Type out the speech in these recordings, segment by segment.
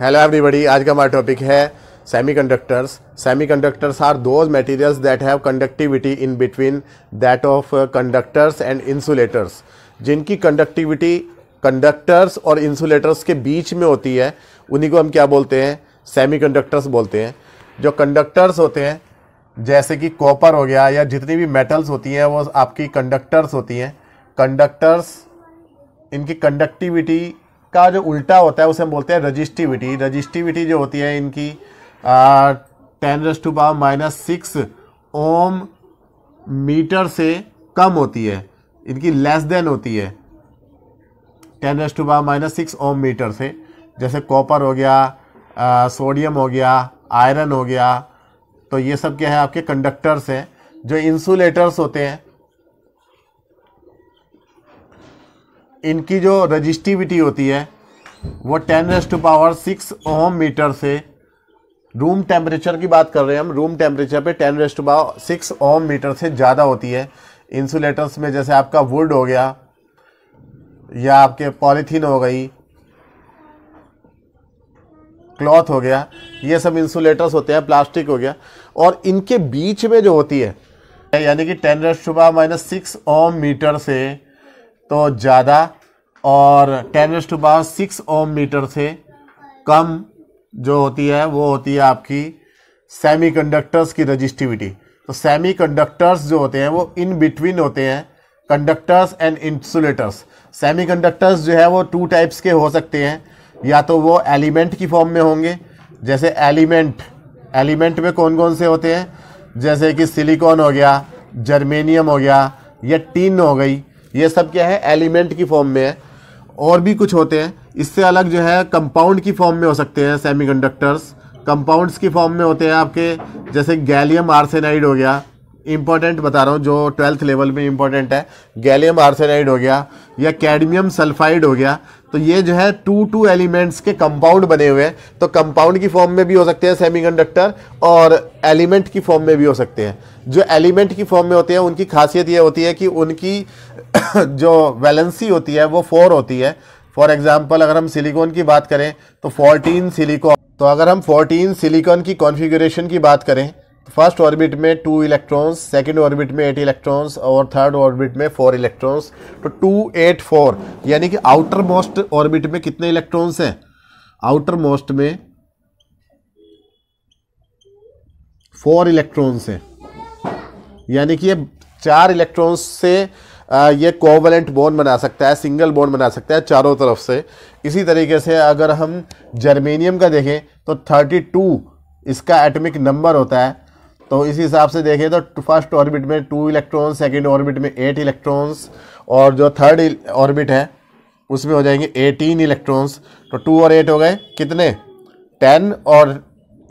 hello everybody आज का हमारा टॉपिक है semiconductors semiconductors are those materials that have conductivity in between that of conductors and insulators जिनकी conductivity conductors और insulators के बीच में होती है उन्हीं को हम क्या बोलते हैं सेमीकंडक्टर्स बोलते हैं जो कंडक्टर्स होते हैं जैसे कि कॉपर हो गया या जितनी भी मेटल्स होती हैं वो आपकी कंडक्टर्स होती हैं कंडक्टर्स इनकी कंडक्टिविटी का जो उल्टा होता है उसे हम बोलते हैं रजिस्टिविटी रजिस्टिविटी जो होती है इनकी ten raise to power minus six ohm metre से कम होती है इनकी लेस देन होती है ten raise to power minus six ohm metre से जैसे कॉपर हो गया सोडियम हो गया आयरन हो गया तो ये सब क्या है आपके कंडक्टर्स हैं जो इंसुलेटर्स होते हैं इनकी जो रजिस्टिविटी होती है वो ten raise to power six ohm metre से रूम टेम्परेचर की बात कर रहे हैं हम रूम टेम्परेचर पे ten raise to power six ohm metre से ज़्यादा होती है इंसुलेटर्स में जैसे आपका वुड हो गया या आपके पॉलीथीन हो गई क्लॉथ हो गया ये सब इंसुलेटर्स होते हैं प्लास्टिक हो गया और इनके बीच में जो होती है यानी कि टेन रेस्ट सुबह power minus six ohm metre से तो ज़्यादा और ten raise to power six ohm metre से कम जो होती है वो होती है आपकी सेमीकंडक्टर्स की रजिस्टिविटी तो सेमीकंडक्टर्स जो होते हैं वो इन बिटवीन होते हैं कंडक्टर्स एंड इंसुलेटर्स सेमीकंडक्टर्स जो है वो टू टाइप्स के हो सकते हैं या तो वो एलिमेंट की फॉर्म में होंगे जैसे एलिमेंट एलिमेंट में कौन कौन से होते हैं जैसे कि सिलिकॉन हो गया जर्मेनियम हो गया या टीन हो गई ये सब क्या है एलिमेंट की फॉर्म में है और भी कुछ होते हैं इससे अलग जो है कंपाउंड की फॉर्म में हो सकते हैं सेमीकंडक्टर्स कंपाउंड्स की फॉर्म में होते हैं आपके जैसे गैलियम आर्सेनाइड हो गया इंपॉर्टेंट बता रहा हूँ जो ट्वेल्थ लेवल में इंपॉर्टेंट है गैलियम आर्सेनाइड हो गया या कैडमियम सल्फाइड हो गया तो ये जो है टू टू एलिमेंट्स के कंपाउंड बने हुए हैं तो कंपाउंड की फॉर्म में भी हो सकते हैं सेमीकंडक्टर और एलिमेंट की फॉर्म में भी हो सकते हैं जो एलिमेंट की फॉर्म में होते हैं उनकी खासियत ये होती है कि उनकी जो वैलेंसी होती है वो फोर होती है फॉर एग्जाम्पल अगर हम सिलिकॉन की बात करें तो फोर्टीन सिलिकॉन तो अगर हम फोर्टीन सिलिकॉन की कॉन्फिग्रेशन की बात करें फर्स्ट ऑर्बिट में टू इलेक्ट्रॉन्स सेकेंड ऑर्बिट में एट इलेक्ट्रॉन्स और थर्ड ऑर्बिट में फोर इलेक्ट्रॉन्स तो टू एट फोर यानी कि आउटर मोस्ट ऑर्बिट में कितने इलेक्ट्रॉन्स हैं आउटर मोस्ट में फोर इलेक्ट्रॉन्स हैं यानी कि ये चार इलेक्ट्रॉन्स से ये कोवलेंट बॉन्ड बना सकता है सिंगल बॉन्ड बना सकता है चारों तरफ से इसी तरीके से अगर हम जर्मेनियम का देखें तो टू इसका एटमिक नंबर होता है तो इसी हिसाब से देखें तो फर्स्ट ऑर्बिट में टू इलेक्ट्रॉन सेकेंड ऑर्बिट में एट इलेक्ट्रॉन्स और जो थर्ड ऑर्बिट है उसमें हो जाएंगे एटीन इलेक्ट्रॉन्स तो टू और एट हो गए कितने टेन और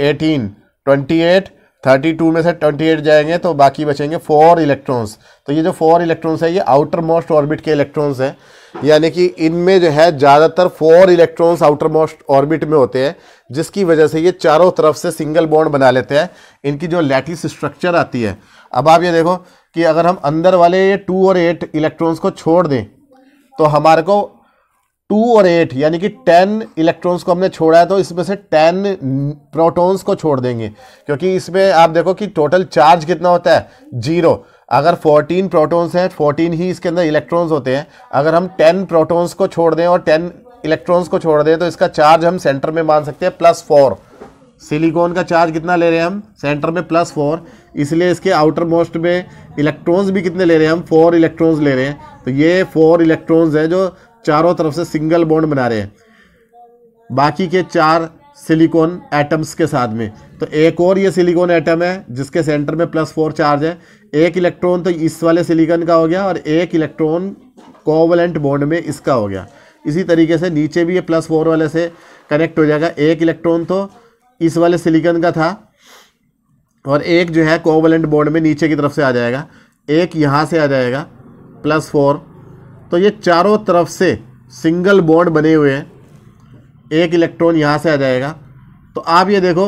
eighteen twenty eight thirty two में से ट्वेंटी एट जाएंगे तो बाकी बचेंगे फोर इलेक्ट्रॉन्स तो ये जो फोर इलेक्ट्रॉन्स है ये आउटर मोस्ट ऑर्बिट के इलेक्ट्रॉन्स हैं यानी कि इनमें जो है ज़्यादातर four electrons outermost orbit में होते हैं जिसकी वजह से ये चारों तरफ से सिंगल बॉन्ड बना लेते हैं इनकी जो लैटिस स्ट्रक्चर आती है अब आप ये देखो कि अगर हम अंदर वाले ये टू और एट इलेक्ट्रॉन्स को छोड़ दें तो हमारे को टू और एट यानी कि टेन इलेक्ट्रॉन्स को हमने छोड़ा है तो इसमें से टेन प्रोटॉन्स को छोड़ देंगे क्योंकि इसमें आप देखो कि टोटल चार्ज कितना होता है जीरो अगर 14 प्रोटॉन्स हैं 14 ही इसके अंदर इलेक्ट्रॉन्स होते हैं अगर हम 10 प्रोटॉन्स को छोड़ दें और 10 इलेक्ट्रॉन्स को छोड़ दें तो इसका चार्ज हम सेंटर में मान सकते हैं प्लस फोर सिलिकॉन का चार्ज कितना ले रहे हैं हम सेंटर में प्लस फोर इसलिए इसके आउटर मोस्ट में इलेक्ट्रॉन्स भी कितने ले रहे हैं हम फोर इलेक्ट्रॉन्स ले रहे हैं तो ये फोर इलेक्ट्रॉन्स हैं जो चारों तरफ से सिंगल बॉन्ड बना रहे हैं बाकी के चार सिलिकॉन एटम्स के साथ में तो एक और ये सिलिकॉन एटम है जिसके सेंटर में प्लस फोर चार्ज है एक इलेक्ट्रॉन तो इस वाले सिलिकॉन का हो गया और एक इलेक्ट्रॉन कोवलेंट बॉन्ड में इसका हो गया इसी तरीके से नीचे भी ये प्लस फोर वाले से कनेक्ट हो जाएगा एक इलेक्ट्रॉन तो इस वाले सिलिकॉन का था और एक जो है कोवलेंट बॉन्ड में नीचे की तरफ से आ जाएगा एक यहाँ से आ जाएगा प्लस फोर तो ये चारों तरफ से सिंगल बॉन्ड बने हुए हैं एक इलेक्ट्रॉन यहाँ से आ जाएगा तो आप ये देखो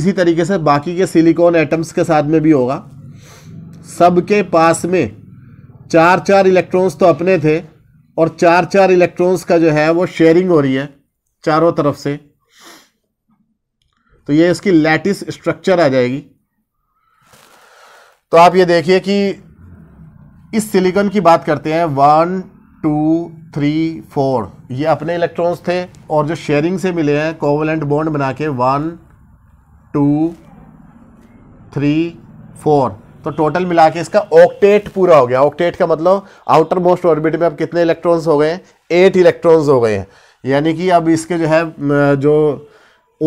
इसी तरीके से बाकी के सिलिकॉन एटम्स के साथ में भी होगा सबके पास में चार चार इलेक्ट्रॉन्स तो अपने थे और चार चार इलेक्ट्रॉन्स का जो है वो शेयरिंग हो रही है चारों तरफ से तो ये इसकी लैटिस स्ट्रक्चर आ जाएगी तो आप ये देखिए कि इस सिलिकॉन की बात करते हैं वन टू थ्री फोर ये अपने इलेक्ट्रॉन्स थे और जो शेयरिंग से मिले हैं कोवलेंट बॉन्ड बना के वन टू थ्री फोर तो टोटल मिला के इसका ऑक्टेट पूरा हो गया ऑक्टेट का मतलब आउटर मोस्ट ऑर्बिट में अब कितने इलेक्ट्रॉन्स हो गए एट इलेक्ट्रॉन्स हो गए हैं यानी कि अब इसके जो है जो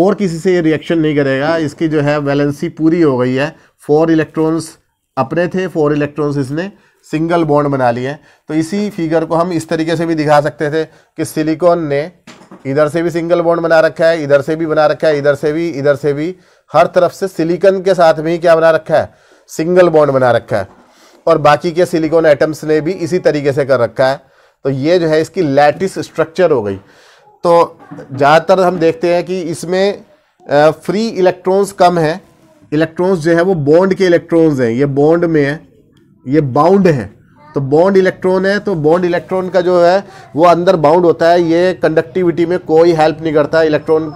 और किसी से ये रिएक्शन नहीं करेगा इसकी जो है वैलेंसी पूरी हो गई है फोर इलेक्ट्रॉन्स अपने थे फोर इलेक्ट्रॉन्स इसने सिंगल बॉन्ड बना लिए तो इसी फिगर को हम इस तरीके से भी दिखा सकते थे कि सिलिकॉन ने इधर से भी सिंगल बॉन्ड बना रखा है इधर से भी बना रखा है इधर से भी इधर से भी हर तरफ से सिलिकॉन के साथ में ही क्या बना रखा है सिंगल बॉन्ड बना रखा है और बाकी के सिलिकॉन एटम्स ने भी इसी तरीके से कर रखा है तो ये जो है इसकी लैटिस स्ट्रक्चर हो गई तो ज़्यादातर हम देखते हैं कि इसमें फ्री इलेक्ट्रॉन्स कम हैं इलेक्ट्रॉन्स जो है वो बॉन्ड के इलेक्ट्रॉन्स हैं ये बॉन्ड में है ये बाउंड तो है तो बॉन्ड इलेक्ट्रॉन है तो बॉन्ड इलेक्ट्रॉन का जो है वो अंदर बाउंड होता है ये कंडक्टिविटी में कोई हेल्प नहीं करता इलेक्ट्रॉन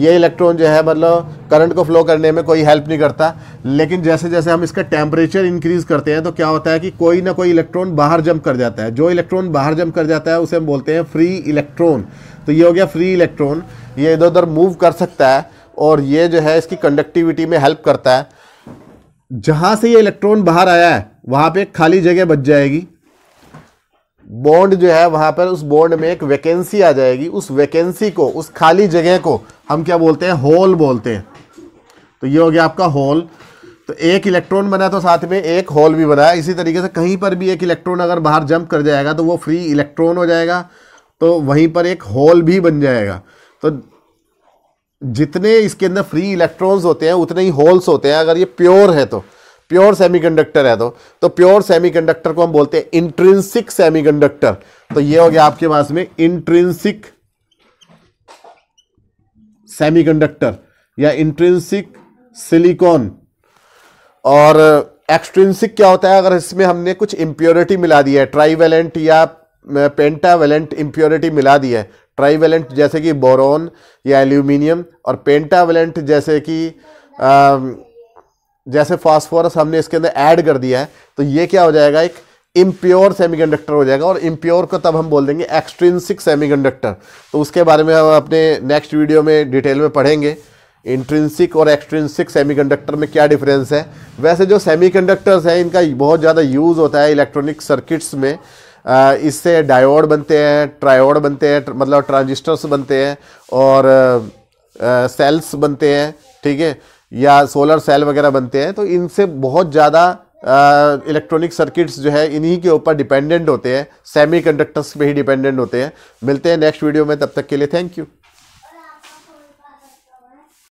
ये इलेक्ट्रॉन जो है मतलब करंट को फ्लो करने में कोई हेल्प नहीं करता लेकिन जैसे जैसे हम इसका टेम्परेचर इंक्रीज करते हैं तो क्या होता है कि कोई ना कोई इलेक्ट्रॉन बाहर जंप कर जाता है जो इलेक्ट्रॉन बाहर जंप कर जाता है उसे हम बोलते हैं फ्री इलेक्ट्रॉन तो ये हो गया फ्री इलेक्ट्रॉन ये इधर उधर मूव कर सकता है और ये जो है इसकी कंडक्टिविटी में हेल्प करता है जहाँ से ये इलेक्ट्रॉन बाहर आया है वहाँ पे खाली जगह बच जाएगी बॉन्ड जो है वहाँ पर उस बॉन्ड में एक वैकेंसी आ जाएगी उस वैकेंसी को उस खाली जगह को हम क्या बोलते हैं होल बोलते हैं तो ये हो गया आपका होल तो एक इलेक्ट्रॉन बना तो साथ में एक होल भी बना इसी तरीके से कहीं पर भी एक इलेक्ट्रॉन अगर बाहर जंप कर जाएगा तो वो फ्री इलेक्ट्रॉन हो जाएगा तो वहीं पर एक होल भी बन जाएगा तो जितने इसके अंदर फ्री इलेक्ट्रॉन्स होते हैं उतने ही होल्स होते हैं अगर ये प्योर है तो प्योर सेमीकंडक्टर है तो तो प्योर सेमीकंडक्टर को हम बोलते हैं इंट्रिंसिक सेमीकंडक्टर तो ये हो गया आपके पास में इंट्रिंसिक सेमीकंडक्टर या इंट्रिंसिक सिलिकॉन और एक्सट्रिंसिक क्या होता है अगर इसमें हमने कुछ इंप्योरिटी मिला दी है ट्राइवेलेंट या पेंटावेलेंट इम्प्योरिटी मिला दी है ट्राईवेलेंट जैसे कि बोरोन या एल्यूमिनियम और पेंटावेलेंट जैसे कि जैसे फास्फोरस हमने इसके अंदर ऐड कर दिया है तो ये क्या हो जाएगा एक इम्प्योर सेमीकंडक्टर हो जाएगा और इम्प्योर को तब हम बोल देंगे एक्सट्रिंसिक सेमीकंडक्टर तो उसके बारे में हम अपने नेक्स्ट वीडियो में डिटेल में पढ़ेंगे इंट्रिंसिक और एक्सट्रिंसिक सेमीकंडक्टर में क्या डिफरेंस है वैसे जो सेमीकंडक्टर्स हैं इनका बहुत ज़्यादा यूज़ होता है इलेक्ट्रॉनिक सर्किट्स में इससे डायोड बनते हैं ट्रायोड बनते हैं मतलब ट्रांजिस्टर्स बनते हैं और सेल्स बनते हैं ठीक है या सोलर सेल वगैरह बनते हैं तो इनसे बहुत ज़्यादा इलेक्ट्रॉनिक सर्किट्स जो है इन्हीं के ऊपर डिपेंडेंट होते हैं सेमी कंडक्टर्स पे ही डिपेंडेंट होते हैं मिलते हैं नेक्स्ट वीडियो में तब तक के लिए थैंक यू